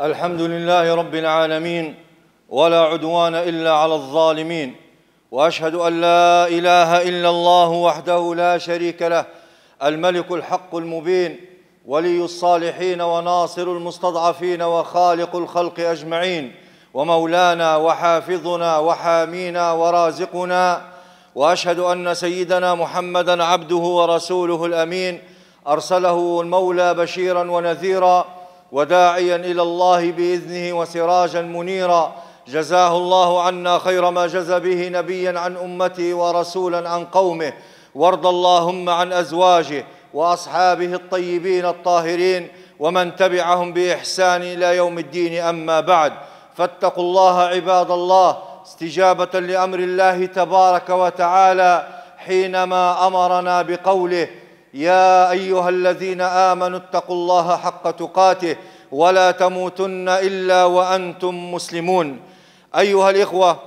الحمد لله رب العالمين ولا عدوان الا على الظالمين واشهد ان لا اله الا الله وحده لا شريك له الملك الحق المبين ولي الصالحين وناصر المستضعفين وخالق الخلق اجمعين ومولانا وحافظنا وحامينا ورازقنا واشهد ان سيدنا محمدا عبده ورسوله الامين ارسله المولى بشيرا ونذيرا وداعيا الى الله باذنه وسراجا منيرا جزاه الله عنا خير ما جزى به نبيا عن امته ورسولا عن قومه وارض اللهم عن ازواجه واصحابه الطيبين الطاهرين ومن تبعهم باحسان الى يوم الدين اما بعد فاتقوا الله عباد الله استجابه لامر الله تبارك وتعالى حينما امرنا بقوله يا ايها الذين امنوا اتقوا الله حق تقاته ولا تموتن الا وانتم مسلمون ايها الاخوه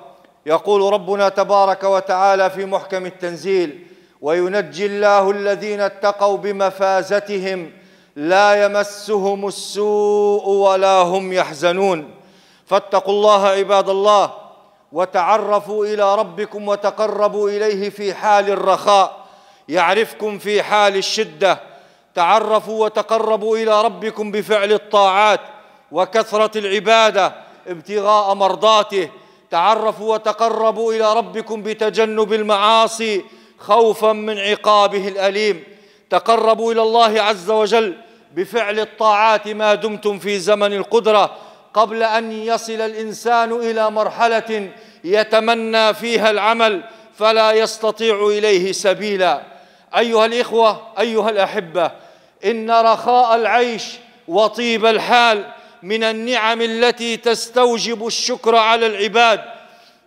يقول ربنا تبارك وتعالى في محكم التنزيل وينجي الله الذين اتقوا بمفازتهم لا يمسهم السوء ولا هم يحزنون فاتقوا الله عباد الله وتعرفوا الى ربكم وتقربوا اليه في حال الرخاء يعرفكم في حال الشدة تعرفوا وتقربوا إلى ربكم بفعل الطاعات وكثرة العبادة ابتغاء مرضاته تعرفوا وتقربوا إلى ربكم بتجنب المعاصي خوفا من عقابه الأليم تقربوا إلى الله عز وجل بفعل الطاعات ما دمتم في زمن القدرة قبل أن يصل الإنسان إلى مرحلة يتمنى فيها العمل فلا يستطيع إليه سبيلا أيها الإخوة أيها الأحبة إن رخاء العيش وطيب الحال من النعم التي تستوجب الشكر على العباد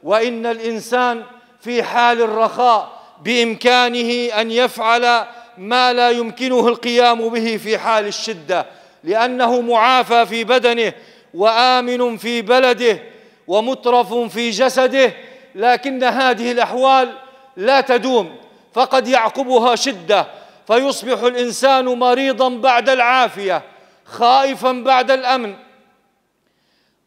وإن الإنسان في حال الرخاء بإمكانه أن يفعل ما لا يمكنه القيام به في حال الشدة لأنه معافى في بدنه وآمن في بلده ومترف في جسده لكن هذه الأحوال لا تدوم فقد يعقبها شده فيصبح الانسان مريضا بعد العافيه خائفا بعد الامن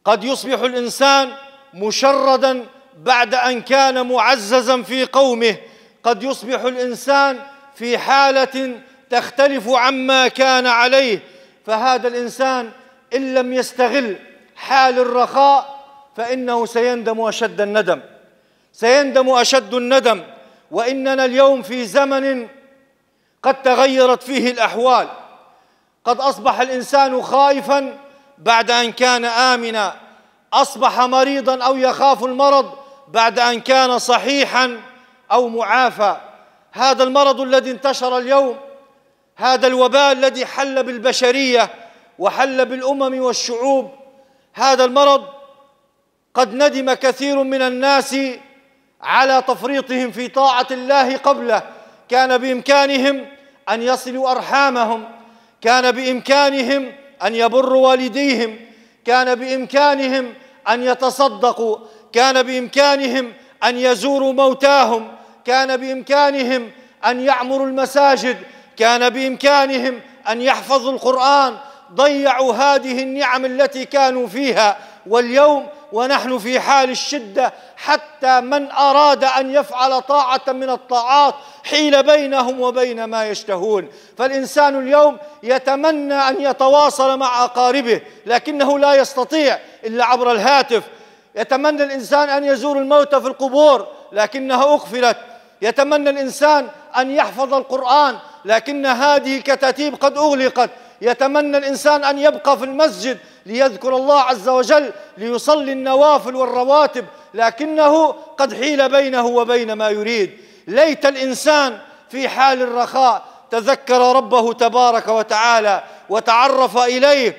قد يصبح الانسان مشردا بعد ان كان معززا في قومه قد يصبح الانسان في حاله تختلف عما كان عليه فهذا الانسان ان لم يستغل حال الرخاء فانه سيندم اشد الندم سيندم اشد الندم واننا اليوم في زمن قد تغيرت فيه الاحوال قد اصبح الانسان خائفا بعد ان كان امنا اصبح مريضا او يخاف المرض بعد ان كان صحيحا او معافى هذا المرض الذي انتشر اليوم هذا الوباء الذي حل بالبشريه وحل بالامم والشعوب هذا المرض قد ندم كثير من الناس على تفريطهم في طاعة الله قبله كان بإمكانهم أن يصلوا أرحامهم كان بإمكانهم أن يبروا والديهم كان بإمكانهم أن يتصدقوا كان بإمكانهم أن يزوروا موتاهم كان بإمكانهم أن يعمروا المساجد كان بإمكانهم أن يحفظوا القرآن ضيعوا هذه النعم التي كانوا فيها واليوم ونحن في حال الشدة حتى من أراد أن يفعل طاعة من الطاعات حيل بينهم وبين ما يشتهون فالإنسان اليوم يتمنى أن يتواصل مع أقاربه لكنه لا يستطيع إلا عبر الهاتف يتمنى الإنسان أن يزور الموتى في القبور لكنها أقفلت يتمنى الإنسان أن يحفظ القرآن لكن هذه الكتاتيب قد أغلقت يتمنى الإنسان أن يبقى في المسجد ليذكر الله عز وجل ليصلي النوافل والرواتب لكنه قد حيل بينه وبين ما يريد ليت الإنسان في حال الرخاء تذكر ربه تبارك وتعالى وتعرف إليه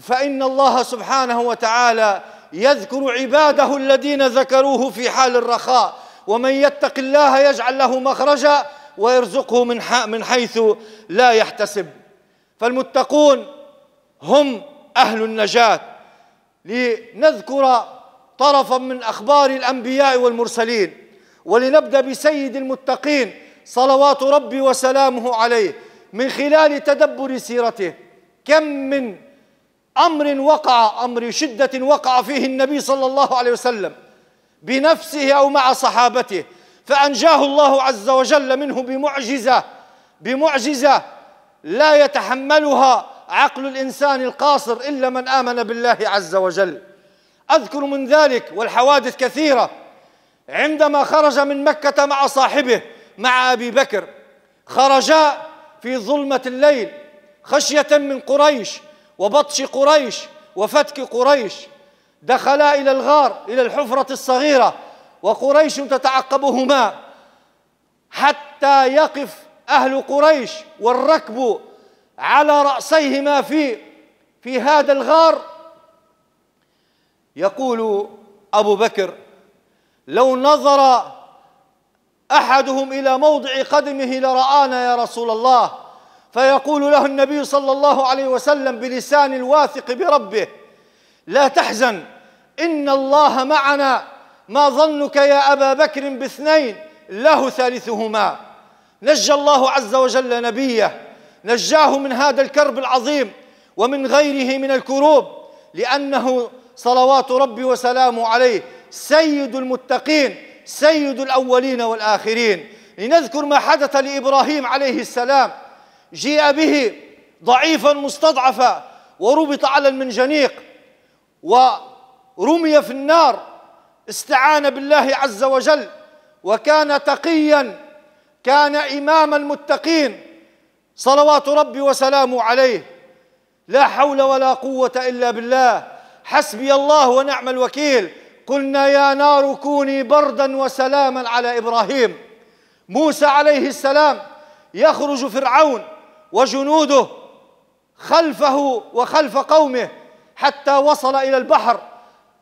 فإن الله سبحانه وتعالى يذكر عباده الذين ذكروه في حال الرخاء ومن يتق الله يجعل له مخرجا ويرزقه من من حيث لا يحتسب فالمتقون هم أهل النجاة لنذكر طرفا من أخبار الأنبياء والمرسلين ولنبدأ بسيد المتقين صلوات ربي وسلامه عليه من خلال تدبر سيرته كم من أمر وقع أمر شدة وقع فيه النبي صلى الله عليه وسلم بنفسه أو مع صحابته فأنجاه الله عز وجل منه بمعجزة بمعجزة لا يتحملها عقل الإنسان القاصر إلا من آمن بالله عز وجل أذكر من ذلك والحوادث كثيرة عندما خرج من مكة مع صاحبه مع أبي بكر خرجا في ظلمة الليل خشية من قريش وبطش قريش وفتك قريش دخلا إلى الغار إلى الحفرة الصغيرة وقريش تتعقبهما حتى يقف أهل قريش والركب على رأسيهما في في هذا الغار يقول أبو بكر لو نظر أحدهم إلى موضع قدمه لرآنا يا رسول الله فيقول له النبي صلى الله عليه وسلم بلسان الواثق بربه لا تحزن إن الله معنا ما ظنك يا أبا بكر باثنين له ثالثهما نجى الله عز وجل نبيه نجاه من هذا الكرب العظيم ومن غيره من الكروب لأنه صلوات ربي وسلامه عليه سيد المتقين سيد الأولين والآخرين لنذكر ما حدث لإبراهيم عليه السلام جيء به ضعيفا مستضعفا وربط على المنجنيق ورمي في النار استعان بالله عز وجل وكان تقيا كان إمام المتقين صلوات ربي وسلامه عليه لا حول ولا قوة إلا بالله حسبي الله ونعم الوكيل قلنا يا نار كوني بردا وسلاما على إبراهيم موسى عليه السلام يخرج فرعون وجنوده خلفه وخلف قومه حتى وصل إلى البحر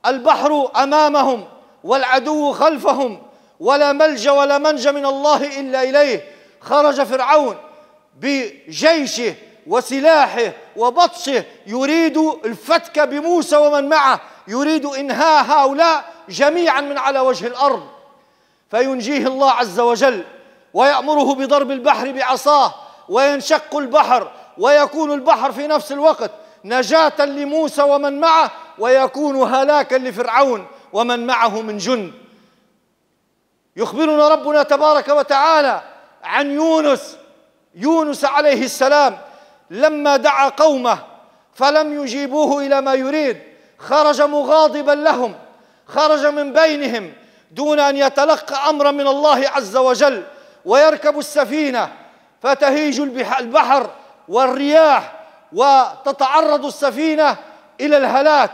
البحر أمامهم والعدو خلفهم ولا ملجا ولا منجا من الله إلا إليه خرج فرعون بجيشه وسلاحه وبطشه يريد الفتك بموسى ومن معه يريد انهاء هؤلاء جميعا من على وجه الارض فينجيه الله عز وجل ويامره بضرب البحر بعصاه وينشق البحر ويكون البحر في نفس الوقت نجاه لموسى ومن معه ويكون هلاكا لفرعون ومن معه من جند يخبرنا ربنا تبارك وتعالى عن يونس يونس عليه السلام لما دعا قومه فلم يجيبوه الى ما يريد خرج مغاضبا لهم خرج من بينهم دون ان يتلقى امرا من الله عز وجل ويركب السفينه فتهيج البحر والرياح وتتعرض السفينه الى الهلاك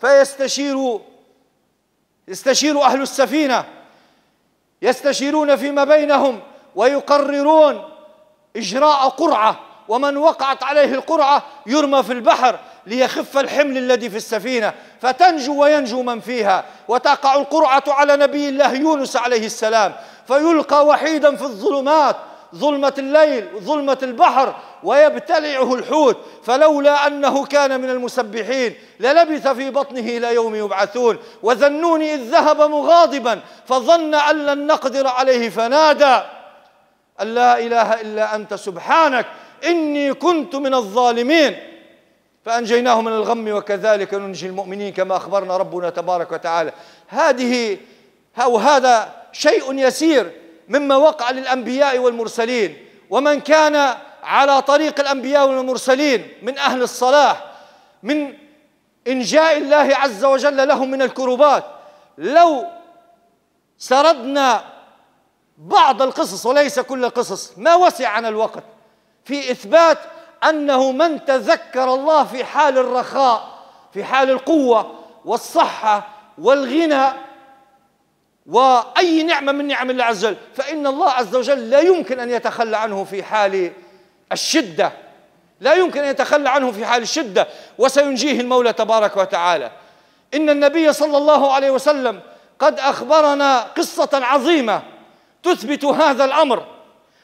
فيستشير يستشير اهل السفينه يستشيرون فيما بينهم ويقررون إجراء قرعة ومن وقعت عليه القرعة يرمى في البحر ليخف الحمل الذي في السفينة فتنجو وينجو من فيها وتقع القرعة على نبي الله يونس عليه السلام فيلقى وحيدا في الظلمات ظلمة الليل ظلمة البحر ويبتلعه الحوت فلولا أنه كان من المسبحين للبث في بطنه إلى يوم يبعثون وذنوني إذ ذهب مغاضبا فظن أن لن نقدر عليه فنادى أن لا إله إلا أنت سبحانك إني كنت من الظالمين فأنجيناه من الغم وكذلك ننجي المؤمنين كما أخبرنا ربنا تبارك وتعالى هذه أو هذا شيء يسير مما وقع للأنبياء والمرسلين ومن كان على طريق الأنبياء والمرسلين من أهل الصلاح من إنجاء الله عز وجل لهم من الكروبات لو سردنا بعض القصص وليس كل القصص ما وسعنا الوقت في إثبات أنه من تذكر الله في حال الرخاء في حال القوة والصحة والغنى وأي نعمة من نعم الله عز وجل فإن الله عز وجل لا يمكن أن يتخلى عنه في حال الشدة لا يمكن أن يتخلى عنه في حال الشدة وسينجيه المولى تبارك وتعالى إن النبي صلى الله عليه وسلم قد أخبرنا قصة عظيمة تثبت هذا الامر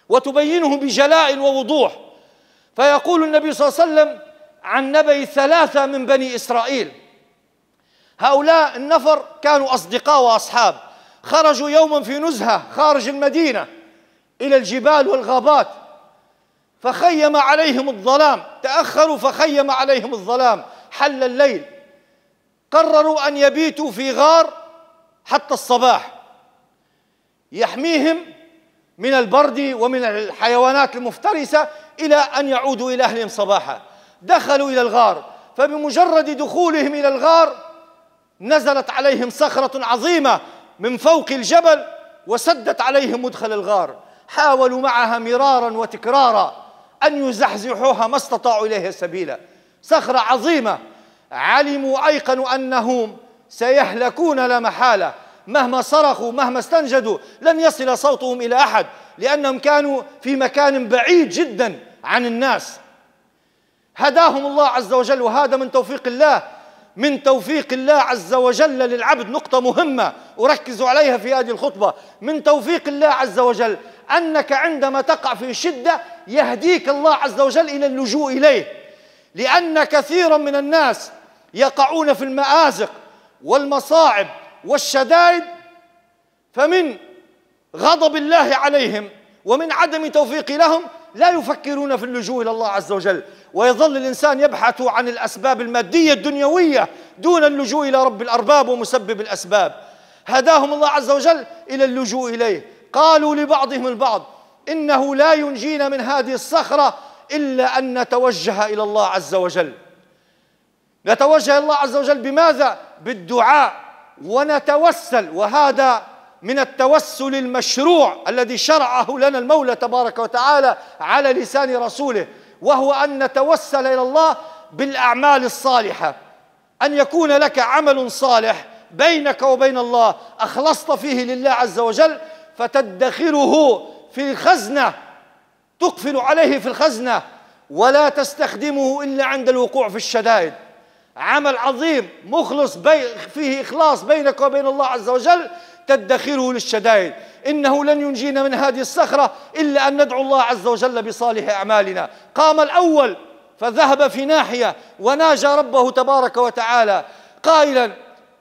وتبينه بجلاء ووضوح فيقول النبي صلى الله عليه وسلم عن نبي ثلاثه من بني اسرائيل هؤلاء النفر كانوا اصدقاء واصحاب خرجوا يوما في نزهه خارج المدينه الى الجبال والغابات فخيم عليهم الظلام تاخروا فخيم عليهم الظلام حل الليل قرروا ان يبيتوا في غار حتى الصباح يحميهم من البرد ومن الحيوانات المفترسة إلى أن يعودوا إلى أهلهم صباحا دخلوا إلى الغار فبمجرد دخولهم إلى الغار نزلت عليهم صخرة عظيمة من فوق الجبل وسدت عليهم مدخل الغار حاولوا معها مرارا وتكرارا أن يزحزحوها ما استطاعوا إليها سبيلا صخرة عظيمة علموا أيقنوا أنهم سيهلكون لا محالة مهما صرخوا مهما استنجدوا لن يصل صوتهم إلى أحد لأنهم كانوا في مكان بعيد جدا عن الناس هداهم الله عز وجل وهذا من توفيق الله من توفيق الله عز وجل للعبد نقطة مهمة أركز عليها في هذه الخطبة من توفيق الله عز وجل أنك عندما تقع في شدة يهديك الله عز وجل إلى اللجوء إليه لأن كثيرا من الناس يقعون في المآزق والمصاعب والشدائد فمن غضب الله عليهم ومن عدم توفيق لهم لا يفكرون في اللجوء إلى الله عز وجل ويظل الإنسان يبحث عن الأسباب المادية الدنيوية دون اللجوء إلى رب الأرباب ومسبب الأسباب هداهم الله عز وجل إلى اللجوء إليه قالوا لبعضهم البعض إنه لا ينجينا من هذه الصخرة إلا أن نتوجه إلى الله عز وجل نتوجه إلى الله عز وجل بماذا؟ بالدعاء ونتوسل وهذا من التوسل المشروع الذي شرعه لنا المولى تبارك وتعالى على لسان رسوله وهو أن نتوسل إلى الله بالأعمال الصالحة أن يكون لك عمل صالح بينك وبين الله أخلصت فيه لله عز وجل فتدخره في الخزنة تقفل عليه في الخزنة ولا تستخدمه إلا عند الوقوع في الشدائد عمل عظيم مخلص بي فيه إخلاص بينك وبين الله عز وجل تدخره للشدائد إنه لن ينجينا من هذه الصخرة إلا أن ندعو الله عز وجل بصالح أعمالنا قام الأول فذهب في ناحية وناجى ربه تبارك وتعالى قائلا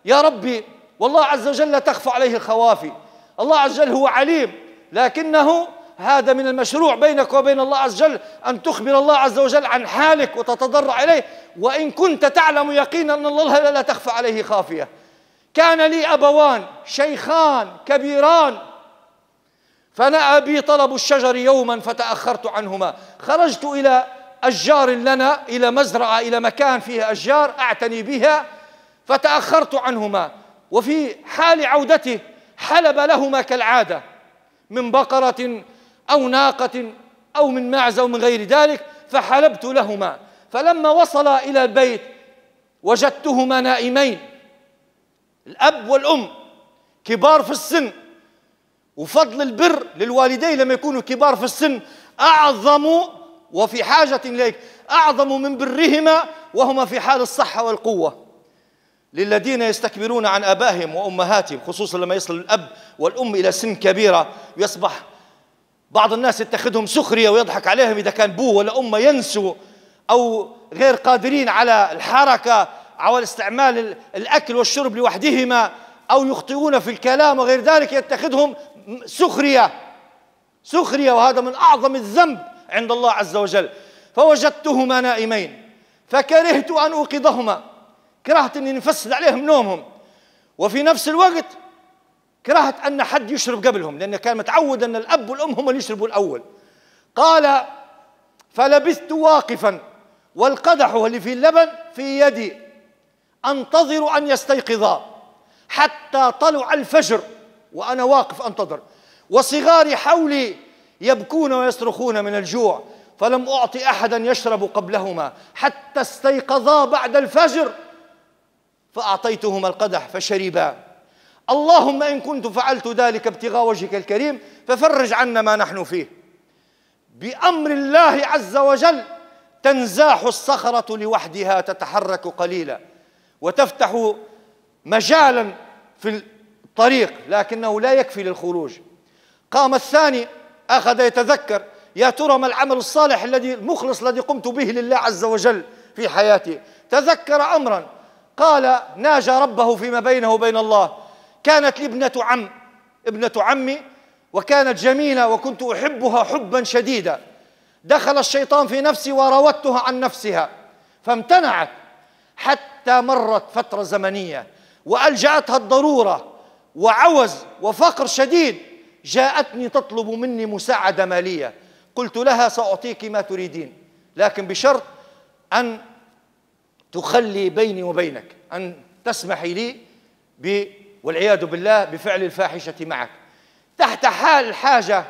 يا ربي والله عز وجل تخفى عليه الخوافي الله عز وجل هو عليم لكنه هذا من المشروع بينك وبين الله عز وجل أن تخبر الله عز وجل عن حالك وتتضرع إليه وإن كنت تعلم يقينا أن الله لا تخفى عليه خافية كان لي أبوان شيخان كبيران فأنا أبي طلب الشجر يوما فتأخرت عنهما خرجت إلى أشجار لنا إلى مزرعة إلى مكان فيه أشجار أعتني بها فتأخرت عنهما وفي حال عودته حلب لهما كالعادة من بقرة أو ناقة أو من معز أو من غير ذلك فحلبت لهما فلما وصلا إلى البيت وجدتهما نائمين الأب والأم كبار في السن وفضل البر للوالدين لما يكونوا كبار في السن أعظم وفي حاجة إليك أعظم من برهما وهما في حال الصحة والقوة للذين يستكبرون عن أبائهم وأمهاتهم خصوصا لما يصل الأب والأم إلى سن كبيرة يصبح بعض الناس يتخذهم سخرية ويضحك عليهم إذا كان بوه ولا أمه ينسوا أو غير قادرين على الحركة أو استعمال الأكل والشرب لوحدهما أو يخطئون في الكلام وغير ذلك يتخذهم سخرية سخرية وهذا من أعظم الذنب عند الله عز وجل فوجدتهما نائمين فكرهت أن أوقظهما كرهت أني نفسد عليهم نومهم وفي نفس الوقت كرهت أن حد يشرب قبلهم لأنه كان متعود أن الأب والأم هم اللي يشربوا الأول قال فلبثت واقفا والقدح اللي فيه اللبن في يدي أنتظر أن يستيقظا حتى طلع الفجر وأنا واقف أنتظر وصغاري حولي يبكون ويصرخون من الجوع فلم أعطي أحدا يشرب قبلهما حتى استيقظا بعد الفجر فأعطيتهما القدح فشربا اللهم إن كنت فعلت ذلك ابتغاء وجهك الكريم ففرج عنا ما نحن فيه بأمر الله عز وجل تنزاح الصخرة لوحدها تتحرك قليلا وتفتح مجالا في الطريق لكنه لا يكفي للخروج قام الثاني أخذ يتذكر يا ترى ما العمل الصالح الذي المخلص الذي قمت به لله عز وجل في حياتي تذكر أمرا قال ناجى ربه فيما بينه وبين الله كانت لي ابنة عم ابنة عمي وكانت جميلة وكنت أحبها حبا شديدا دخل الشيطان في نفسي وراودتها عن نفسها فامتنعت حتى مرت فترة زمنية وألجأتها الضرورة وعوز وفقر شديد جاءتني تطلب مني مساعدة مالية قلت لها سأعطيك ما تريدين لكن بشرط أن تخلي بيني وبينك أن تسمحي لي والعياذ بالله بفعل الفاحشة معك تحت حال الحاجة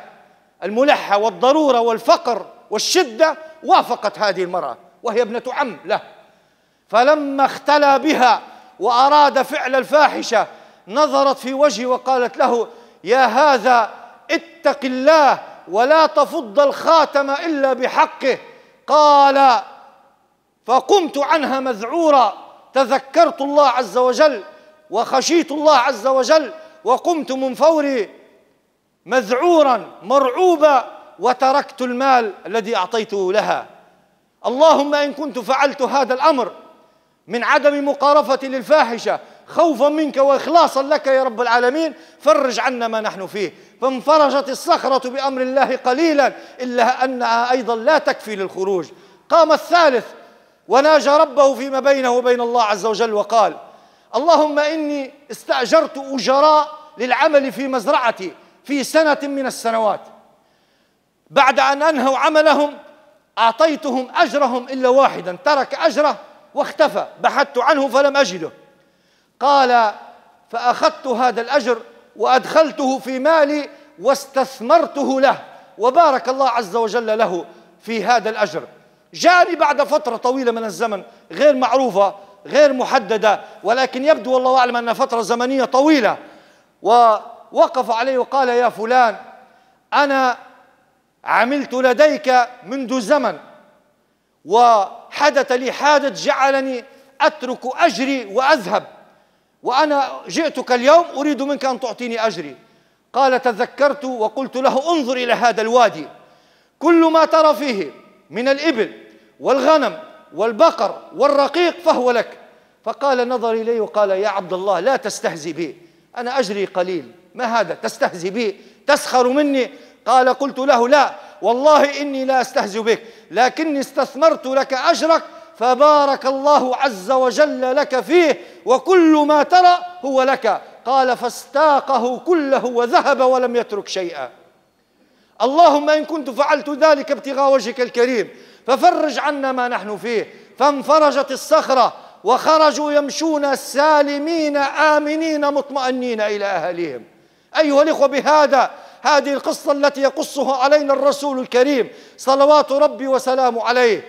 الملحة والضرورة والفقر والشدة وافقت هذه المرأة وهي ابنة عم له فلما اختلى بها وأراد فعل الفاحشة نظرت في وجهه وقالت له يا هذا اتق الله ولا تفض الخاتم إلا بحقه قال فقمت عنها مذعورا تذكرت الله عز وجل وخشيت الله عز وجل وقمت من فوري مذعورا مرعوبا وتركت المال الذي أعطيته لها اللهم إن كنت فعلت هذا الأمر من عدم مقارفه للفاحشة خوفا منك وإخلاصا لك يا رب العالمين فرج عنا ما نحن فيه فانفرجت الصخرة بأمر الله قليلا إلا أنها أيضا لا تكفي للخروج قام الثالث وناجى ربه فيما بينه وبين الله عز وجل وقال اللهم إني استأجرت أجراء للعمل في مزرعتي في سنة من السنوات بعد أن أنهوا عملهم أعطيتهم أجرهم إلا واحدا ترك أجره واختفى بحثت عنه فلم أجده قال فأخذت هذا الأجر وأدخلته في مالي واستثمرته له وبارك الله عز وجل له في هذا الأجر جاءني بعد فترة طويلة من الزمن غير معروفة غير محددة ولكن يبدو والله أعلم أن فترة زمنية طويلة ووقف عليه وقال يا فلان أنا عملت لديك منذ زمن وحدث لي حادث جعلني أترك أجري وأذهب وأنا جئتك اليوم أريد منك أن تعطيني أجري قال تذكرت وقلت له انظر إلى هذا الوادي كل ما ترى فيه من الإبل والغنم والبقر والرقيق فهو لك فقال نظر إليه وقال يا عبد الله لا تستهزي بي أنا أجري قليل ما هذا تستهزي بي تسخر مني قال قلت له لا والله إني لا أستهزئ بك لكني استثمرت لك أجرك فبارك الله عز وجل لك فيه وكل ما ترى هو لك قال فاستاقه كله وذهب ولم يترك شيئا اللهم إن كنت فعلت ذلك ابتغاء وجهك الكريم ففرج عنا ما نحن فيه فانفرجت الصخرة وخرجوا يمشون سالمين آمنين مطمئنين إلى أهليهم أيها الإخوة بهذا هذه القصة التي يقصها علينا الرسول الكريم صلوات ربي وسلامه عليه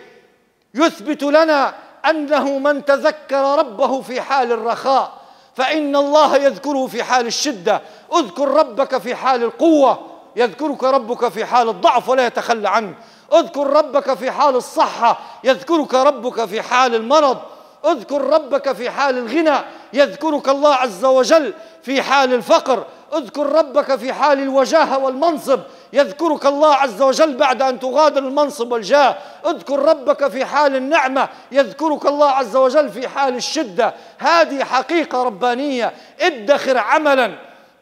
يثبت لنا أنه من تذكر ربه في حال الرخاء فإن الله يذكره في حال الشدة اذكر ربك في حال القوة يذكرك ربك في حال الضعف ولا يتخلى عنه اذكر ربك في حال الصحة يذكرك ربك في حال المرض اذكر ربك في حال الغنى يذكرك الله عز وجل في حال الفقر اذكر ربك في حال الوجاهة والمنصب يذكرك الله عز وجل بعد أن تغادر المنصب والجاه اذكر ربك في حال النعمة يذكرك الله عز وجل في حال الشدة هذه حقيقة ربانية ادخر عملا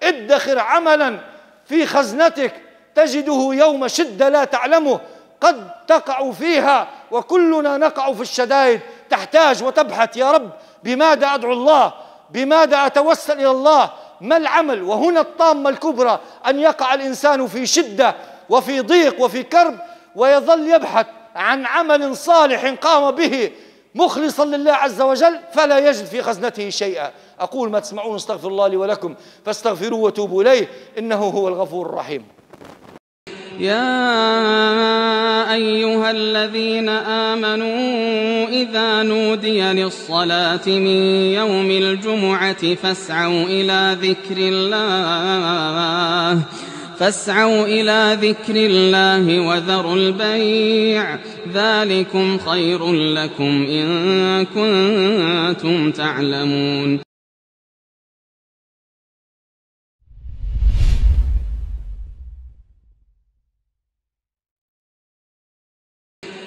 ادخر عملا في خزنتك تجده يوم شدة لا تعلمه قد تقع فيها وكلنا نقع في الشدائد تحتاج وتبحث يا رب بماذا أدعو الله بماذا أتوسل إلى الله ما العمل وهنا الطامة الكبرى أن يقع الإنسان في شدة وفي ضيق وفي كرب ويظل يبحث عن عمل صالح قام به مخلصا لله عز وجل فلا يجد في خزنته شيئا أقول ما تسمعون استغفر الله لي ولكم فاستغفروه وتوبوا إليه إنه هو الغفور الرحيم يا أيها الذين آمنوا إذا نودي للصلاة من يوم الجمعة فاسعوا إلى ذكر الله فاسعوا إلى ذكر الله وذروا البيع ذلكم خير لكم إن كنتم تعلمون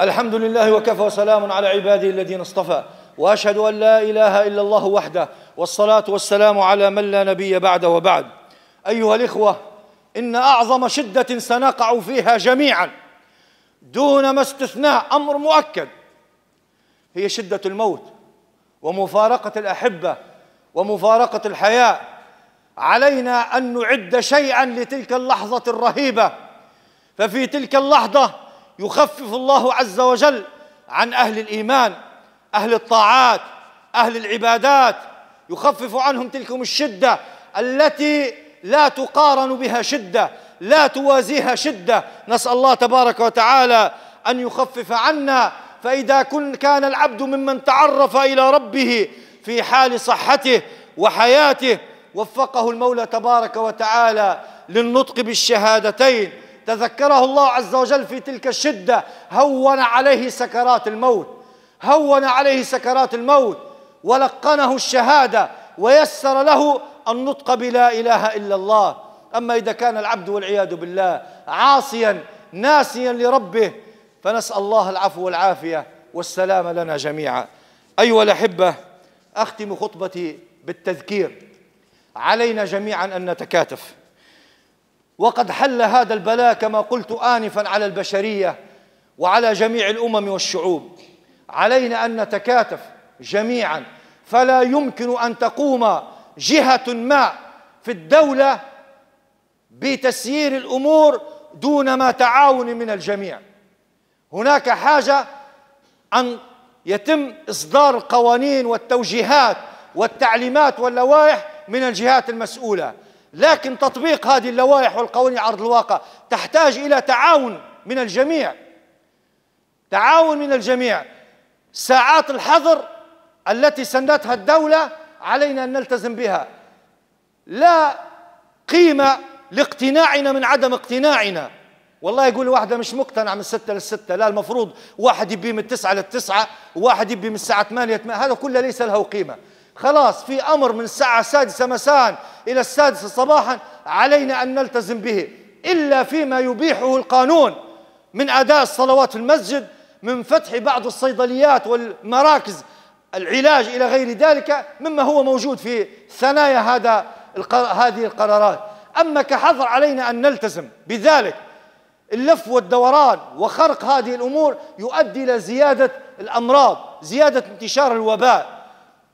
الحمد لله وكفى وسلام على عباده الذين اصطفى واشهد ان لا اله الا الله وحده والصلاه والسلام على من لا نبي بعد وبعد ايها الاخوه ان اعظم شده سنقع فيها جميعا دون ما استثناء امر مؤكد هي شده الموت ومفارقه الاحبه ومفارقه الحياه علينا ان نعد شيئا لتلك اللحظه الرهيبه ففي تلك اللحظه يخفف الله عز وجل عن أهل الإيمان أهل الطاعات أهل العبادات يخفف عنهم تلكم الشدة التي لا تقارن بها شدة لا توازيها شدة نسأل الله تبارك وتعالى أن يخفف عنا فإذا كن كان العبد ممن تعرف إلى ربه في حال صحته وحياته وفقه المولى تبارك وتعالى للنطق بالشهادتين تذكره الله عز وجل في تلك الشدة هون عليه سكرات الموت هون عليه سكرات الموت ولقنه الشهادة ويسر له النطق بلا إله إلا الله أما إذا كان العبد والعياذ بالله عاصيا ناسيا لربه فنسأل الله العفو والعافية والسلام لنا جميعا أيها الأحبة أختم خطبتي بالتذكير علينا جميعا أن نتكاتف وقد حل هذا البلاء كما قلت آنفا على البشرية وعلى جميع الأمم والشعوب علينا أن نتكاتف جميعا فلا يمكن أن تقوم جهة ما في الدولة بتسيير الأمور دون ما تعاون من الجميع هناك حاجة أن يتم إصدار القوانين والتوجيهات والتعليمات واللوائح من الجهات المسؤولة لكن تطبيق هذه اللوائح والقوانين على أرض الواقع تحتاج إلى تعاون من الجميع تعاون من الجميع ساعات الحظر التي سنتها الدولة علينا أن نلتزم بها لا قيمة لاقتناعنا من عدم اقتناعنا والله يقول واحدة مش مقتنع من ستة للستة لا المفروض واحد يبي من التسعة للتسعة وواحد يبي من الساعة ثمانية هذا كله ليس له قيمة خلاص في أمر من الساعة السادسة مساء إلى السادسة صباحا علينا أن نلتزم به إلا فيما يبيحه القانون من أداء الصلوات في المسجد من فتح بعض الصيدليات والمراكز العلاج إلى غير ذلك مما هو موجود في ثنايا هذا هذه القرارات أما كحظر علينا أن نلتزم بذلك اللف والدوران وخرق هذه الأمور يؤدي إلى زيادة الأمراض زيادة انتشار الوباء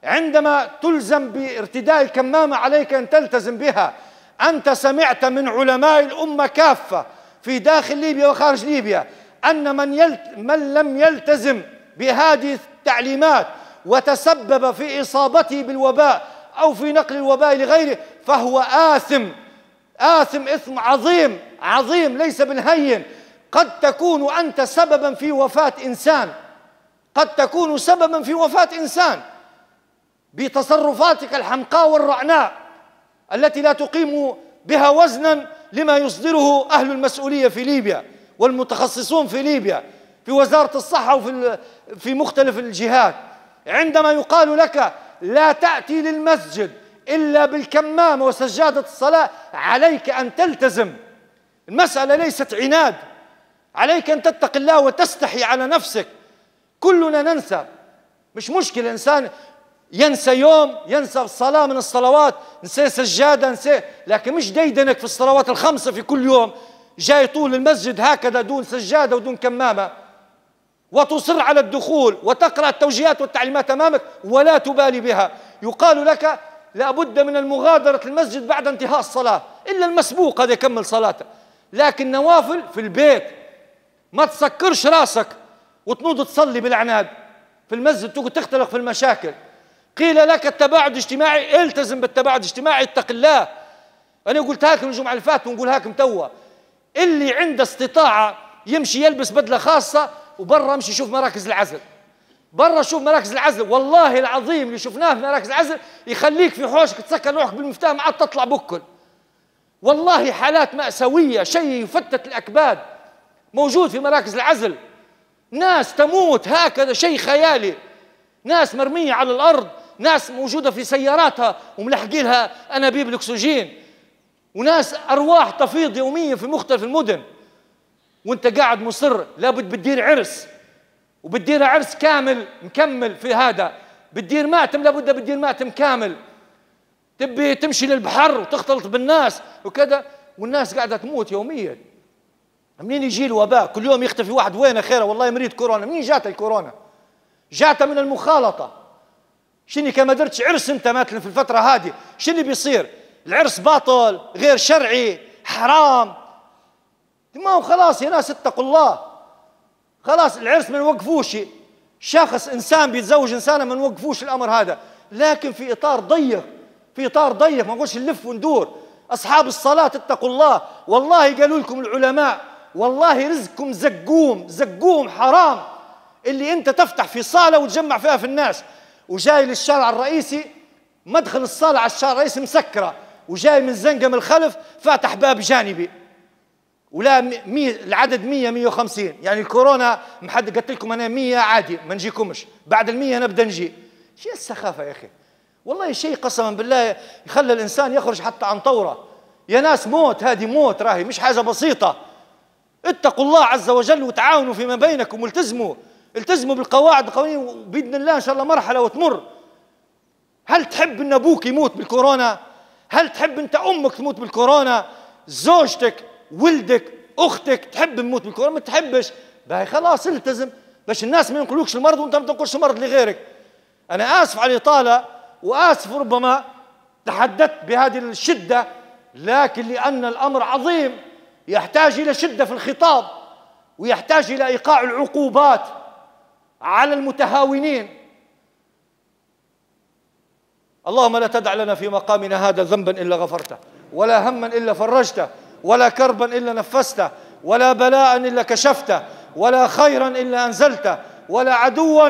عندما تلزم بارتداء الكمامة عليك أن تلتزم بها أنت سمعت من علماء الأمة كافة في داخل ليبيا وخارج ليبيا أن من, يلت من لم يلتزم بهذه التعليمات وتسبب في إصابته بالوباء أو في نقل الوباء لغيره فهو آثم آثم إثم عظيم عظيم ليس بالهين قد تكون أنت سببا في وفاة إنسان قد تكون سببا في وفاة إنسان بتصرفاتك الحمقاء والرعناء التي لا تقيم بها وزنا لما يصدره أهل المسؤولية في ليبيا والمتخصصون في ليبيا في وزارة الصحة وفي في مختلف الجهات عندما يقال لك لا تأتي للمسجد إلا بالكمامة وسجادة الصلاة عليك أن تلتزم المسألة ليست عناد عليك أن تتقي الله وتستحي على نفسك كلنا ننسى مش مشكلة إنسان ينسى يوم ينسى صلاة من الصلوات نسى سجادة نسى لكن مش ديدنك في الصلوات الخمسة في كل يوم جاي طول المسجد هكذا دون سجادة ودون كمامة وتصر على الدخول وتقرأ التوجيهات والتعليمات أمامك ولا تبالي بها يقال لك لابد من المغادرة المسجد بعد انتهاء الصلاة إلا المسبوق هذا يكمل صلاته لكن نوافل في البيت ما تسكرش راسك وتنوض تصلي بالعناد في المسجد تقعد تختلق في المشاكل قيل لك التباعد الاجتماعي التزم بالتباعد الاجتماعي اتق الله انا قلت لكم الجمعه اللي فاتت ونقول لكم توا اللي عنده استطاعه يمشي يلبس بدله خاصه وبرا امشي شوف مراكز العزل برا شوف مراكز العزل والله العظيم اللي شفناه في مراكز العزل يخليك في حوشك تسكر روحك بالمفتاح ما عاد تطلع بكل والله حالات مأساوية شيء يفتت الأكباد موجود في مراكز العزل ناس تموت هكذا شيء خيالي ناس مرمية على الأرض ناس موجوده في سياراتها وملحقين لها انابيب الاكسجين وناس ارواح تفيض يوميا في مختلف المدن وانت قاعد مصر لابد بتدير عرس وبتدير عرس كامل مكمل في هذا بتدير ماتم لابد بتدير ماتم كامل تبي تمشي للبحر وتختلط بالناس وكذا والناس قاعده تموت يوميا منين يجي الوباء كل يوم يختفي واحد وينه خيره والله مريض كورونا منين جات الكورونا جات من المخالطه شني كما درت عرس انت مثلا في الفتره هذه شني بيصير العرس باطل غير شرعي حرام ما هو خلاص يا ناس اتقوا الله خلاص العرس ما نوقفوش شخص انسان بيتزوج انسانه ما نوقفوش الامر هذا لكن في اطار ضيق في اطار ضيق ما نقولش نلف وندور اصحاب الصلاه اتقوا الله والله قالوا لكم العلماء والله رزقكم زقوم زقوم حرام اللي انت تفتح في صاله وتجمع فيها في الناس وجاي للشارع الرئيسي مدخل الصالة على الشارع الرئيسي مسكرة وجاي من زنقة من الخلف فاتح باب جانبي ولا مي العدد 100 150 يعني الكورونا محد قلت لكم انا 100 عادي ما نجيكمش بعد ال 100 نبدا نجي شو السخافه يا اخي والله شيء قسما بالله يخلي الانسان يخرج حتى عن طوره يا ناس موت هذه موت راهي مش حاجه بسيطه اتقوا الله عز وجل وتعاونوا فيما بينكم والتزموا التزموا بالقواعد القوانين وباذن الله ان شاء الله مرحله وتمر هل تحب ان ابوك يموت بالكورونا هل تحب انت امك تموت بالكورونا زوجتك ولدك اختك تحب تموت بالكورونا ما تحبش باهي خلاص التزم باش الناس ما ينقلوكش المرض وانت ما تنقلش المرض لغيرك انا اسف على الاطاله واسف ربما تحدثت بهذه الشده لكن لان الامر عظيم يحتاج الى شده في الخطاب ويحتاج الى ايقاع العقوبات على المتهاونين اللهم لا تدع لنا في مقامنا هذا ذنبا إلا غفرته ولا هما إلا فرجته ولا كربا إلا نفسته ولا بلاء إلا كشفته ولا خيرا إلا أنزلته ولا عدوا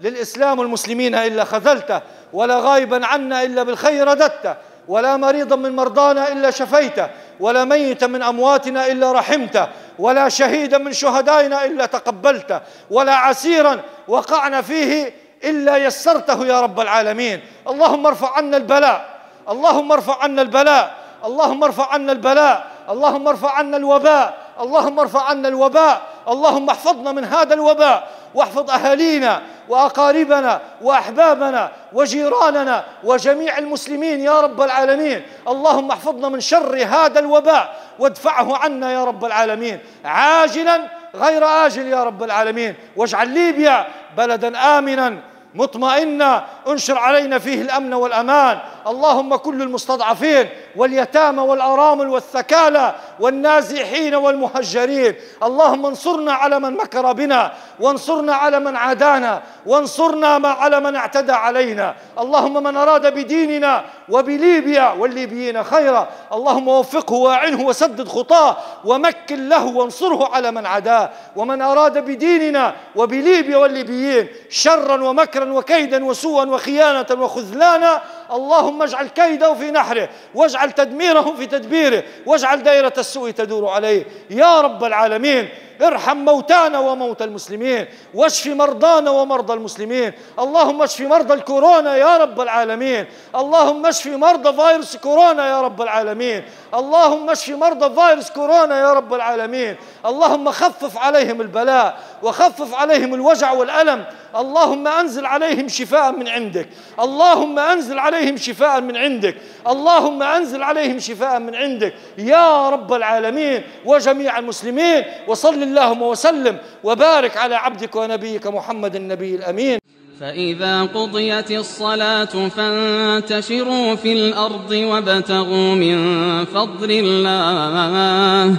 للإسلام والمسلمين إلا خذلته ولا غائبا عنا إلا بالخير رددته ولا مريضا من مرضانا إلا شفيته ولا ميتا من أمواتنا إلا رحمته ولا شهيدا من شهدائنا إلا تقبلته ولا عسيرا وقعنا فيه إلا يسرته يا رب العالمين اللهم ارفع عنا البلاء اللهم ارفع عنا البلاء اللهم ارفع عنا البلاء اللهم ارفع عنا الوباء اللهم ارفع عنا الوباء اللهم احفظنا من هذا الوباء واحفظ اهالينا واقاربنا واحبابنا وجيراننا وجميع المسلمين يا رب العالمين اللهم احفظنا من شر هذا الوباء وادفعه عنا يا رب العالمين عاجلا غير اجل يا رب العالمين واجعل ليبيا بلدا امنا مطمئنة انشر علينا فيه الأمن والأمان اللهم كل المستضعفين واليتامى والأرامل والثكالى والنازحين والمهجرين اللهم انصرنا على من مكر بنا وانصرنا على من عادانا وانصرنا ما على من اعتدى علينا اللهم من أراد بديننا وبليبيا والليبيين خيرا اللهم وفقه واعنه وسدد خطاه ومكن له وانصره على من عداه ومن أراد بديننا وبليبيا والليبيين شرا ومكرا وكيدا وسوءا وخيانة وخذلانا اللهم اجعل كيده في نحره واجعل تدميرهم في تدبيره واجعل دائرة السوء تدور عليه يا رب العالمين ارحم موتانا وموتى المسلمين واشف مرضانا ومرضى المسلمين اللهم اشف مرضى الكورونا يا رب العالمين اللهم اشف مرضى فيروس كورونا يا رب العالمين اللهم اشف مرضى فيروس كورونا يا رب العالمين اللهم خفف عليهم البلاء وخفف عليهم الوجع والألم اللهم أنزل عليهم شفاء من عندك اللهم أنزل عليهم عليهم شفاء من عندك اللهم أنزل عليهم شفاء من عندك يا رب العالمين وجميع المسلمين وصل اللهم وسلم وبارك على عبدك ونبيك محمد النبي الأمين فإذا قضيت الصلاة فانتشروا في الأرض وابتغوا من فضل الله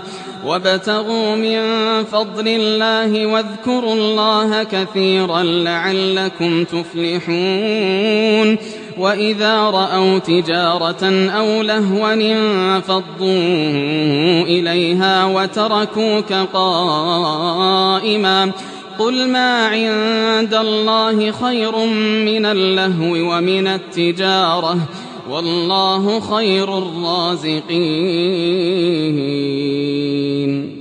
وابتغوا من فضل الله واذكروا الله كثيرا لعلكم تفلحون وإذا رأوا تجارة أو لهوا انفضوا إليها وتركوك قائما قل ما عند الله خير من اللهو ومن التجارة والله خير الرازقين